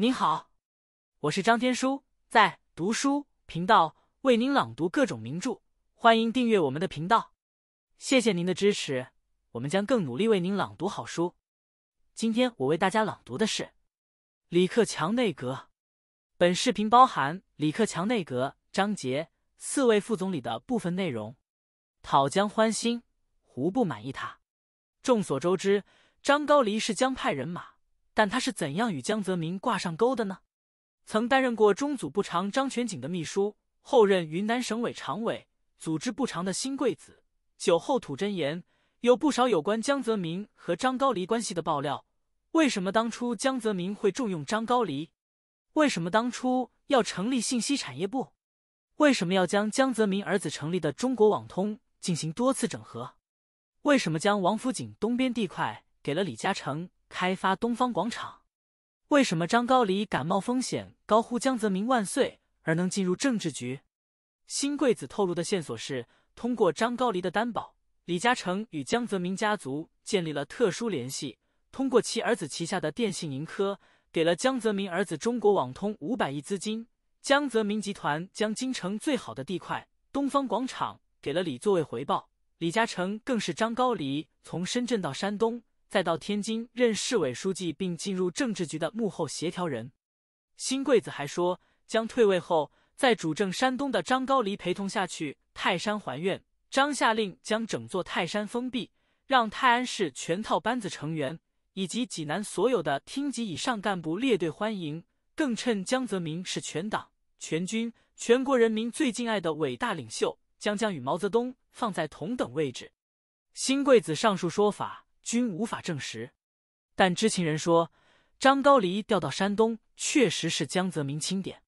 您好，我是张天书，在读书频道为您朗读各种名著，欢迎订阅我们的频道。谢谢您的支持，我们将更努力为您朗读好书。今天我为大家朗读的是李克强内阁。本视频包含李克强内阁、章节“四位副总理的部分内容。讨江欢心，胡不满意他。众所周知，张高丽是江派人马。但他是怎样与江泽民挂上钩的呢？曾担任过中组部长张全景的秘书，后任云南省委常委、组织部长的新贵子，酒后吐真言，有不少有关江泽民和张高黎关系的爆料。为什么当初江泽民会重用张高黎？为什么当初要成立信息产业部？为什么要将江泽民儿子成立的中国网通进行多次整合？为什么将王府井东边地块给了李嘉诚？开发东方广场，为什么张高丽敢冒风险高呼江泽民万岁而能进入政治局？新贵子透露的线索是：通过张高丽的担保，李嘉诚与江泽民家族建立了特殊联系。通过其儿子旗下的电信盈科，给了江泽民儿子中国网通五百亿资金。江泽民集团将京城最好的地块东方广场给了李，作为回报。李嘉诚更是张高丽从深圳到山东。再到天津任市委书记，并进入政治局的幕后协调人，新贵子还说，将退位后在主政山东的张高黎陪同下去泰山还愿。张下令将整座泰山封闭，让泰安市全套班子成员以及济南所有的厅级以上干部列队欢迎。更称江泽民是全党、全军、全国人民最敬爱的伟大领袖，将将与毛泽东放在同等位置。新贵子上述说法。均无法证实，但知情人说，张高黎调到山东确实是江泽民钦点。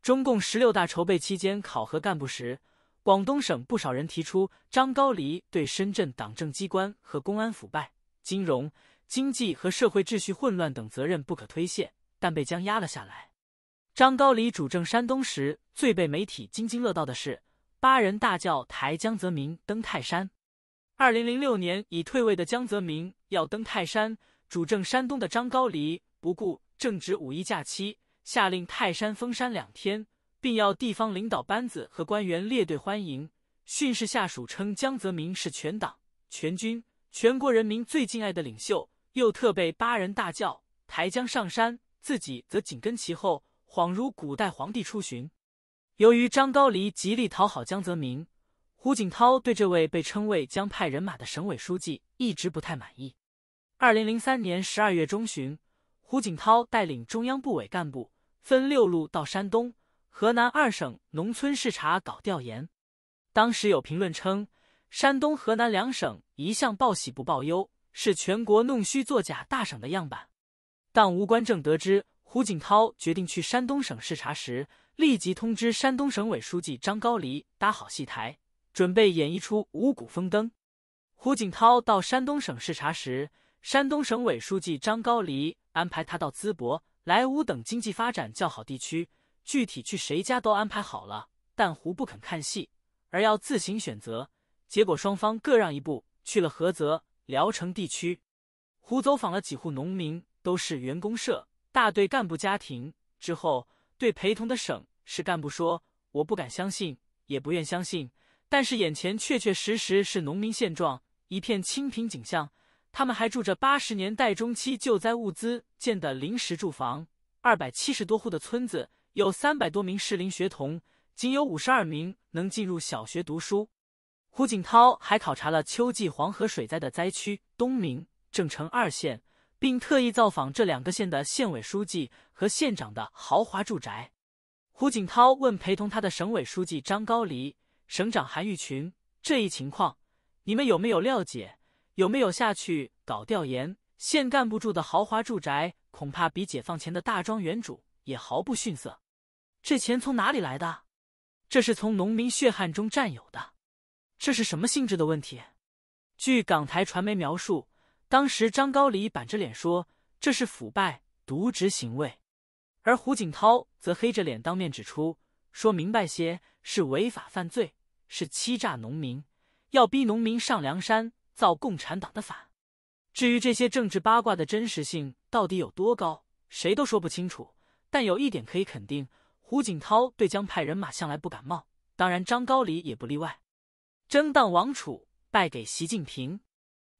中共十六大筹备期间考核干部时，广东省不少人提出张高黎对深圳党政机关和公安腐败、金融、经济和社会秩序混乱等责任不可推卸，但被将压了下来。张高黎主政山东时，最被媒体津津乐道的是八人大轿抬江泽民登泰山。二零零六年，已退位的江泽民要登泰山，主政山东的张高丽不顾正值五一假期，下令泰山封山两天，并要地方领导班子和官员列队欢迎，训示下属称江泽民是全党、全军、全国人民最敬爱的领袖，又特备八人大轿抬江上山，自己则紧跟其后，恍如古代皇帝出巡。由于张高丽极力讨好江泽民。胡锦涛对这位被称为“江派人马”的省委书记一直不太满意。二零零三年十二月中旬，胡锦涛带领中央部委干部分六路到山东、河南二省农村视察搞调研。当时有评论称，山东、河南两省一向报喜不报忧，是全国弄虚作假大省的样板。当吴官正得知胡锦涛决定去山东省视察时，立即通知山东省委书记张高丽搭好戏台。准备演绎出五谷丰登。胡锦涛到山东省视察时，山东省委书记张高黎安排他到淄博、莱芜等经济发展较好地区。具体去谁家都安排好了，但胡不肯看戏，而要自行选择。结果双方各让一步，去了菏泽、聊城地区。胡走访了几户农民，都是原公社大队干部家庭。之后，对陪同的省市干部说：“我不敢相信，也不愿相信。”但是眼前确确实实是农民现状，一片清贫景象。他们还住着八十年代中期救灾物资建的临时住房。二百七十多户的村子，有三百多名适龄学童，仅有五十二名能进入小学读书。胡锦涛还考察了秋季黄河水灾的灾区东明、郑城二县，并特意造访这两个县的县委书记和县长的豪华住宅。胡锦涛问陪同他的省委书记张高黎。省长韩玉群，这一情况你们有没有了解？有没有下去搞调研？县干部住的豪华住宅，恐怕比解放前的大庄园主也毫不逊色。这钱从哪里来的？这是从农民血汗中占有的。这是什么性质的问题？据港台传媒描述，当时张高丽板着脸说：“这是腐败渎职行为。”而胡锦涛则黑着脸当面指出。说明白些，是违法犯罪，是欺诈农民，要逼农民上梁山，造共产党的反。至于这些政治八卦的真实性到底有多高，谁都说不清楚。但有一点可以肯定，胡锦涛对江派人马向来不感冒，当然张高丽也不例外。争当王储败给习近平，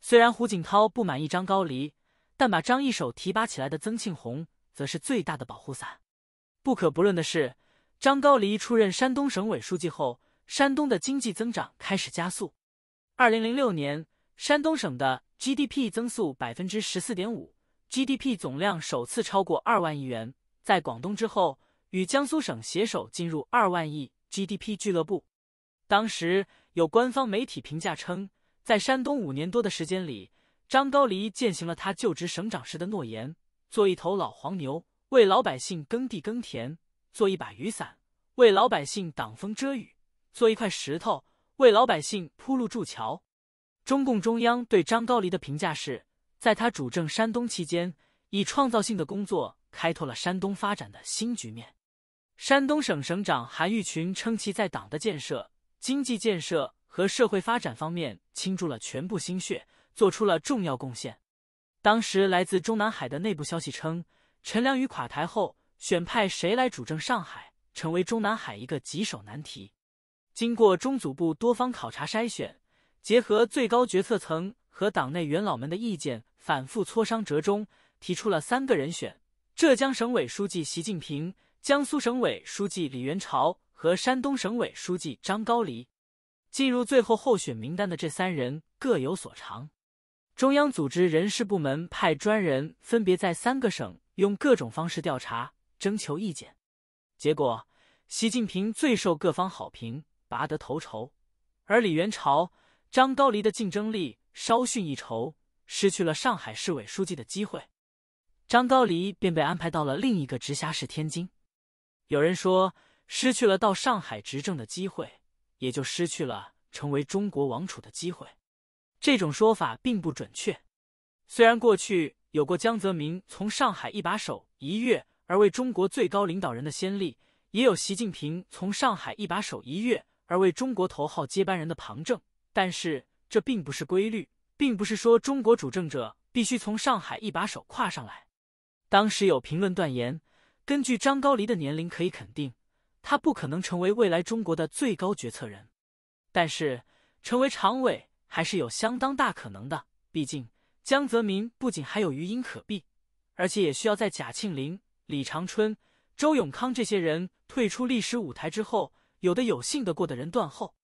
虽然胡锦涛不满意张高丽，但把张一手提拔起来的曾庆红，则是最大的保护伞。不可不论的是。张高丽出任山东省委书记后，山东的经济增长开始加速。二零零六年，山东省的 GDP 增速百分之十四点五，GDP 总量首次超过二万亿元，在广东之后，与江苏省携手进入二万亿 GDP 俱乐部。当时有官方媒体评价称，在山东五年多的时间里，张高丽践行了他就职省长时的诺言，做一头老黄牛，为老百姓耕地耕田。做一把雨伞，为老百姓挡风遮雨；做一块石头，为老百姓铺路筑桥。中共中央对张高丽的评价是：在他主政山东期间，以创造性的工作开拓了山东发展的新局面。山东省省长韩玉群称其在党的建设、经济建设和社会发展方面倾注了全部心血，做出了重要贡献。当时来自中南海的内部消息称，陈良宇垮台后。选派谁来主政上海，成为中南海一个棘手难题。经过中组部多方考察筛选，结合最高决策层和党内元老们的意见，反复磋商折中，提出了三个人选：浙江省委书记习近平、江苏省委书记李元朝和山东省委书记张高丽。进入最后候选名单的这三人各有所长。中央组织人事部门派专人分别在三个省用各种方式调查。征求意见，结果习近平最受各方好评，拔得头筹，而李元朝、张高丽的竞争力稍逊一筹，失去了上海市委书记的机会，张高丽便被安排到了另一个直辖市天津。有人说，失去了到上海执政的机会，也就失去了成为中国王储的机会。这种说法并不准确，虽然过去有过江泽民从上海一把手一跃。而为中国最高领导人的先例，也有习近平从上海一把手一跃而为中国头号接班人的旁证。但是这并不是规律，并不是说中国主政者必须从上海一把手跨上来。当时有评论断言，根据张高丽的年龄，可以肯定他不可能成为未来中国的最高决策人，但是成为常委还是有相当大可能的。毕竟江泽民不仅还有余荫可避，而且也需要在贾庆林。李长春、周永康这些人退出历史舞台之后，有的有幸得过的人断后。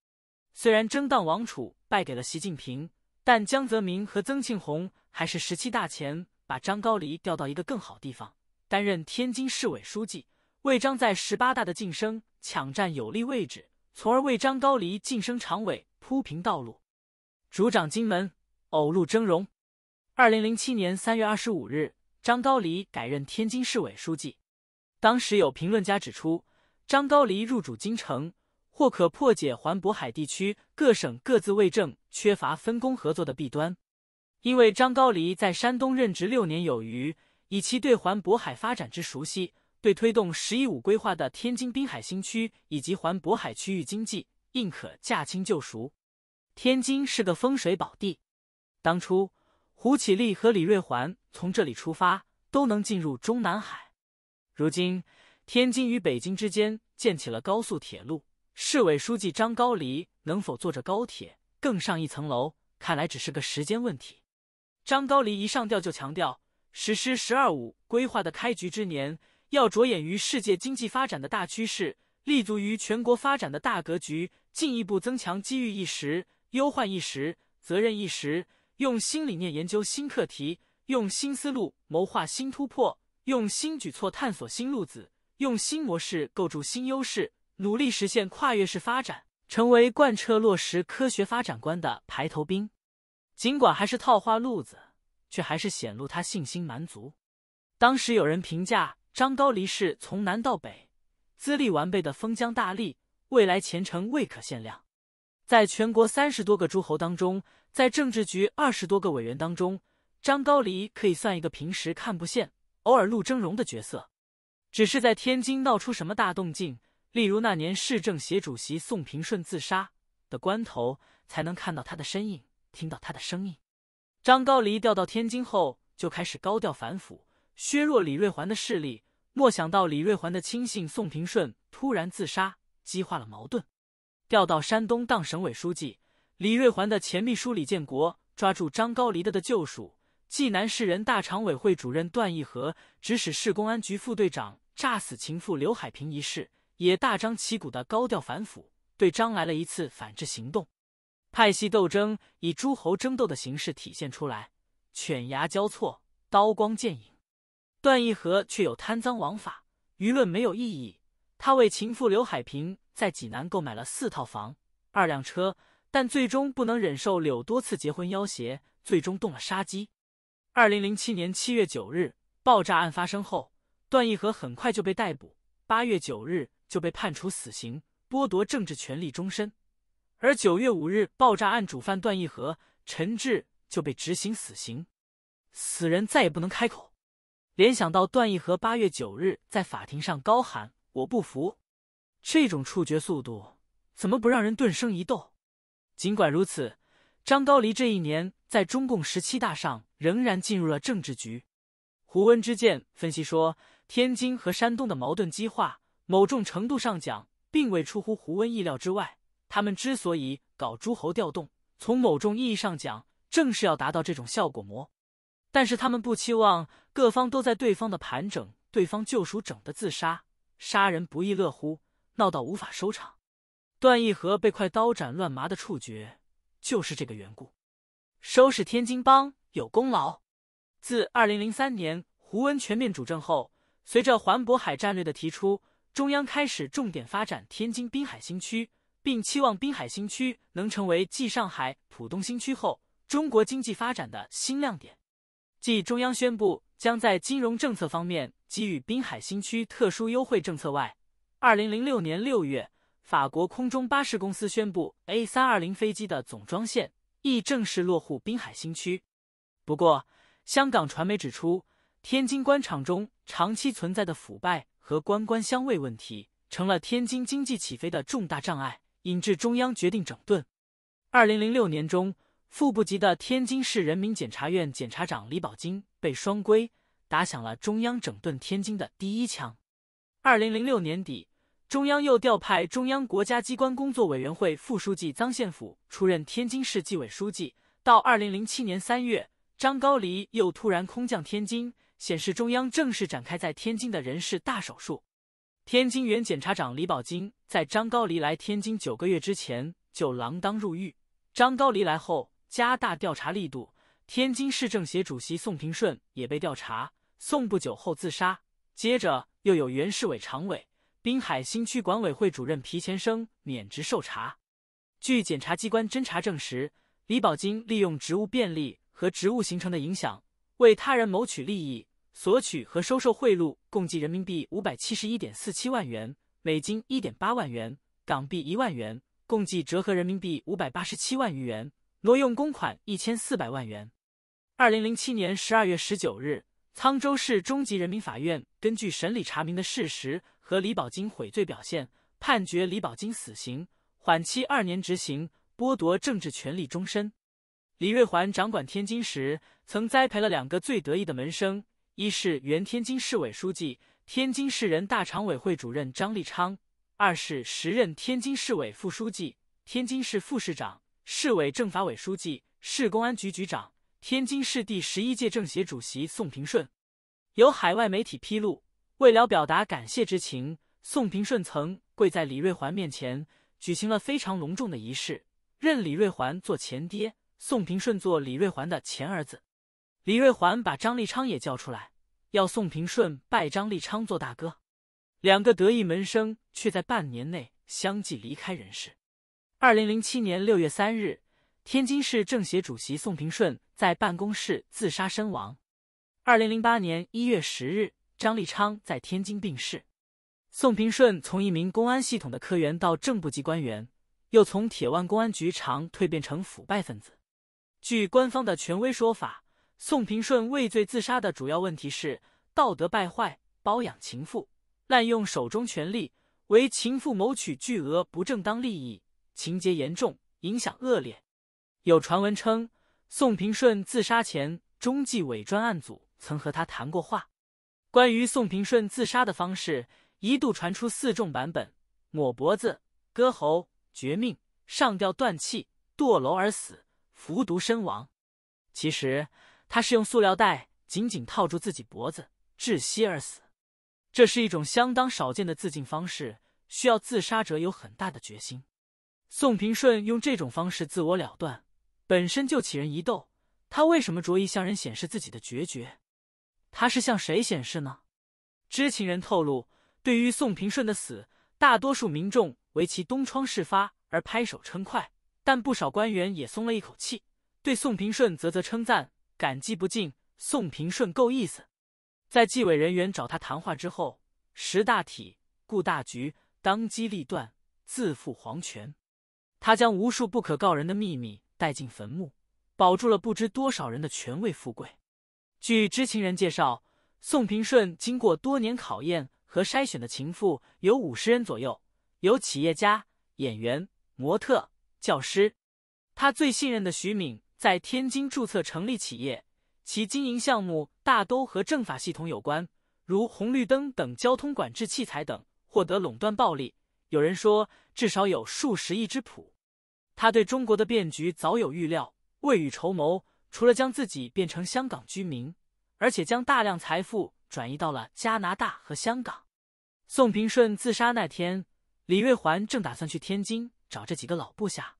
虽然争当王储败给了习近平，但江泽民和曾庆红还是十七大前把张高丽调到一个更好地方，担任天津市委书记，为张在十八大的晋升抢占有利位置，从而为张高丽晋升常委铺平道路。主掌金门，偶露峥嵘。二零零七年三月二十五日。张高丽改任天津市委书记，当时有评论家指出，张高丽入主京城，或可破解环渤海地区各省各自为政、缺乏分工合作的弊端。因为张高丽在山东任职六年有余，以其对环渤海发展之熟悉，对推动“十一五”规划的天津滨海新区以及环渤海区域经济，应可驾轻就熟。天津是个风水宝地，当初胡启立和李瑞环。从这里出发，都能进入中南海。如今，天津与北京之间建起了高速铁路。市委书记张高丽能否坐着高铁更上一层楼？看来只是个时间问题。张高丽一上调就强调，实施“十二五”规划的开局之年，要着眼于世界经济发展的大趋势，立足于全国发展的大格局，进一步增强机遇意识、忧患意识、责任意识，用新理念研究新课题。用新思路谋划新突破，用新举措探索新路子，用新模式构筑新优势，努力实现跨越式发展，成为贯彻落实科学发展观的排头兵。尽管还是套话路子，却还是显露他信心满足。当时有人评价张高离是从南到北资历完备的封疆大吏，未来前程未可限量。在全国三十多个诸侯当中，在政治局二十多个委员当中。张高黎可以算一个平时看不见、偶尔露峥嵘的角色，只是在天津闹出什么大动静，例如那年市政协主席宋平顺自杀的关头，才能看到他的身影，听到他的声音。张高黎调到天津后，就开始高调反腐，削弱李瑞环的势力。莫想到李瑞环的亲信宋平顺突然自杀，激化了矛盾。调到山东当省委书记，李瑞环的前秘书李建国抓住张高黎的的救赎。济南市人大常委会主任段义和指使市公安局副队长炸死情妇刘海平一事，也大张旗鼓的高调反腐，对张来了一次反制行动。派系斗争以诸侯争斗的形式体现出来，犬牙交错，刀光剑影。段义和却有贪赃枉法，舆论没有异议。他为情妇刘海平在济南购买了四套房、二辆车，但最终不能忍受柳多次结婚要挟，最终动了杀机。二零零七年七月九日爆炸案发生后，段义和很快就被逮捕，八月九日就被判处死刑，剥夺政治权利终身。而九月五日爆炸案主犯段义和、陈志就被执行死刑，死人再也不能开口。联想到段义和八月九日在法庭上高喊“我不服”，这种处决速度怎么不让人顿生一斗？尽管如此，张高丽这一年在中共十七大上。仍然进入了政治局。胡温之见分析说，天津和山东的矛盾激化，某种程度上讲，并未出乎胡温意料之外。他们之所以搞诸侯调动，从某种意义上讲，正是要达到这种效果么？但是他们不期望各方都在对方的盘整，对方救赎整的自杀，杀人不亦乐乎，闹到无法收场。段义和被快刀斩乱麻的处决，就是这个缘故。收拾天津帮。有功劳。自二零零三年胡温全面主政后，随着环渤海战略的提出，中央开始重点发展天津滨海新区，并期望滨海新区能成为继上海浦东新区后中国经济发展的新亮点。继中央宣布将在金融政策方面给予滨海新区特殊优惠政策外，二零零六年六月，法国空中巴士公司宣布 A 三二零飞机的总装线亦正式落户滨海新区。不过，香港传媒指出，天津官场中长期存在的腐败和官官相卫问题，成了天津经济起飞的重大障碍，引致中央决定整顿。二零零六年中，副部级的天津市人民检察院检察长李宝金被双规，打响了中央整顿天津的第一枪。二零零六年底，中央又调派中央国家机关工作委员会副书记张献甫出任天津市纪委书记。到二零零七年三月。张高丽又突然空降天津，显示中央正式展开在天津的人事大手术。天津原检察长李宝金在张高丽来天津九个月之前就锒铛入狱。张高丽来后加大调查力度，天津市政协主席宋平顺也被调查，宋不久后自杀。接着又有原市委常委、滨海新区管委会主任皮黔生免职受查。据检察机关侦查证实，李宝金利用职务便利。和职务形成的影响，为他人谋取利益，索取和收受贿赂，共计人民币五百七十一点四七万元，美金一点八万元，港币一万元，共计折合人民币五百八十七万余元。挪用公款一千四百万元。二零零七年十二月十九日，沧州市中级人民法院根据审理查明的事实和李宝金悔罪表现，判决李宝金死刑，缓期二年执行，剥夺政治权利终身。李瑞环掌管天津时，曾栽培了两个最得意的门生：一是原天津市委书记、天津市人大常委会主任张立昌；二是时任天津市委副书记、天津市副市长、市委政法委书记、市公安局局长、天津市第十一届政协主席宋平顺。有海外媒体披露，为了表达感谢之情，宋平顺曾跪在李瑞环面前，举行了非常隆重的仪式，认李瑞环做前爹。宋平顺做李瑞环的前儿子，李瑞环把张立昌也叫出来，要宋平顺拜张立昌做大哥。两个得意门生却在半年内相继离开人世。二零零七年六月三日，天津市政协主席宋平顺在办公室自杀身亡。二零零八年一月十日，张立昌在天津病逝。宋平顺从一名公安系统的科员到正部级官员，又从铁腕公安局长蜕变成腐败分子。据官方的权威说法，宋平顺畏罪自杀的主要问题是道德败坏、包养情妇、滥用手中权力，为情妇谋取巨额不正当利益，情节严重，影响恶劣。有传闻称，宋平顺自杀前，中纪委专案组曾和他谈过话。关于宋平顺自杀的方式，一度传出四种版本：抹脖子、割喉、绝命、上吊、断气、堕楼而死。服毒身亡，其实他是用塑料袋紧紧套住自己脖子窒息而死。这是一种相当少见的自尽方式，需要自杀者有很大的决心。宋平顺用这种方式自我了断，本身就起人疑窦。他为什么着意向人显示自己的决绝？他是向谁显示呢？知情人透露，对于宋平顺的死，大多数民众为其东窗事发而拍手称快。但不少官员也松了一口气，对宋平顺啧啧称赞，感激不尽。宋平顺够意思，在纪委人员找他谈话之后，识大体、顾大局、当机立断、自负皇权，他将无数不可告人的秘密带进坟墓，保住了不知多少人的权位富贵。据知情人介绍，宋平顺经过多年考验和筛选的情妇有五十人左右，有企业家、演员、模特。教师，他最信任的徐敏在天津注册成立企业，其经营项目大都和政法系统有关，如红绿灯等交通管制器材等，获得垄断暴利。有人说至少有数十亿之谱。他对中国的变局早有预料，未雨绸缪，除了将自己变成香港居民，而且将大量财富转移到了加拿大和香港。宋平顺自杀那天，李瑞环正打算去天津。找这几个老部下，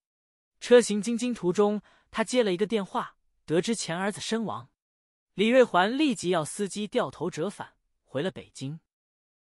车行京津途中，他接了一个电话，得知前儿子身亡，李瑞环立即要司机掉头折返回了北京。